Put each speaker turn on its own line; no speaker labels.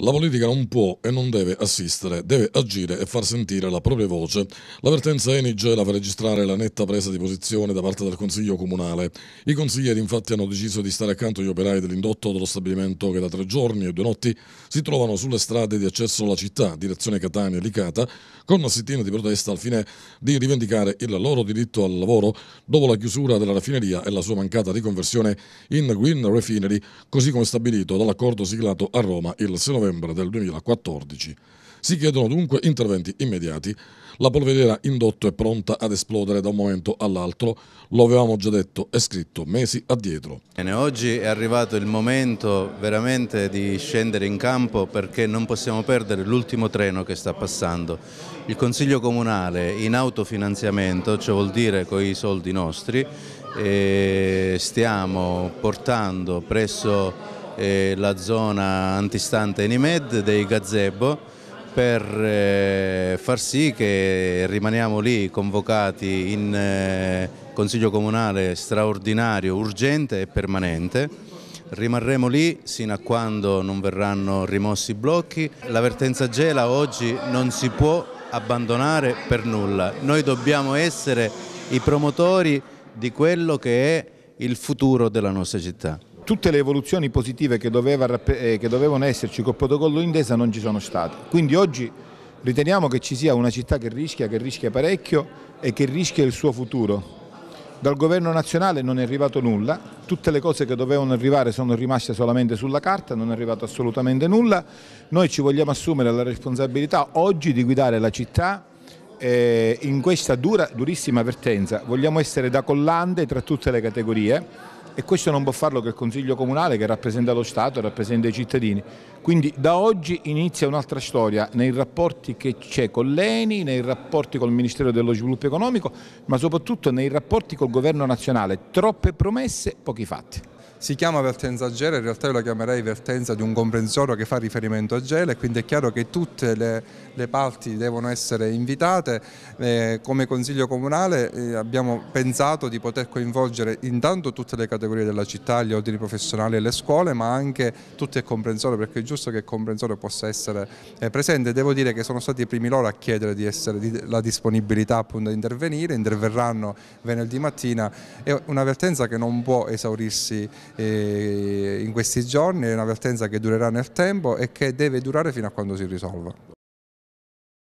La politica non può e non deve assistere, deve agire e far sentire la propria voce. L'avvertenza Enige la fa registrare la netta presa di posizione da parte del Consiglio Comunale. I consiglieri infatti hanno deciso di stare accanto agli operai dell'indotto dello stabilimento che da tre giorni e due notti si trovano sulle strade di accesso alla città, direzione Catania e Licata, con una sittina di protesta al fine di rivendicare il loro diritto al lavoro dopo la chiusura della raffineria e la sua mancata riconversione in Green Refinery, così come stabilito dall'accordo siglato a Roma il 6 novembre novembre del 2014. Si chiedono dunque interventi immediati. La polveriera indotto è pronta ad esplodere da un momento all'altro, lo avevamo già detto e scritto mesi addietro.
Bene, oggi è arrivato il momento veramente di scendere in campo perché non possiamo perdere l'ultimo treno che sta passando. Il Consiglio Comunale in autofinanziamento, cioè vuol dire con i soldi nostri, stiamo portando presso eh, la zona antistante Enimed dei gazebo per eh, far sì che rimaniamo lì convocati in eh, Consiglio Comunale straordinario, urgente e permanente. Rimarremo lì sino a quando non verranno rimossi i blocchi. L'avvertenza Gela oggi non si può abbandonare per nulla. Noi dobbiamo essere i promotori di quello che è il futuro della nostra città
tutte le evoluzioni positive che, doveva, eh, che dovevano esserci col protocollo d'intesa non ci sono state. Quindi oggi riteniamo che ci sia una città che rischia, che rischia parecchio e che rischia il suo futuro. Dal governo nazionale non è arrivato nulla, tutte le cose che dovevano arrivare sono rimaste solamente sulla carta, non è arrivato assolutamente nulla. Noi ci vogliamo assumere la responsabilità oggi di guidare la città eh, in questa dura, durissima avvertenza vogliamo essere da collante tra tutte le categorie e questo non può farlo che il Consiglio Comunale che rappresenta lo Stato, rappresenta i cittadini. Quindi da oggi inizia un'altra storia nei rapporti che c'è con l'ENI, nei rapporti col Ministero
dello Sviluppo Economico, ma soprattutto nei rapporti col Governo Nazionale. Troppe promesse, pochi fatti si chiama vertenza gela, in realtà io la chiamerei vertenza di un comprensorio che fa riferimento a gela e quindi è chiaro che tutte le, le parti devono essere invitate. Eh, come Consiglio Comunale eh, abbiamo pensato di poter coinvolgere intanto tutte le categorie della città, gli ordini professionali e le scuole, ma anche tutto il comprensorio perché è giusto che il comprensorio possa essere eh, presente. Devo dire che sono stati i primi loro a chiedere di essere di, la disponibilità appunto ad intervenire, interverranno venerdì mattina. È un'avvertenza che non può esaurirsi eh, in questi giorni, è un'avvertenza che durerà nel tempo e che deve durare fino a quando si risolva.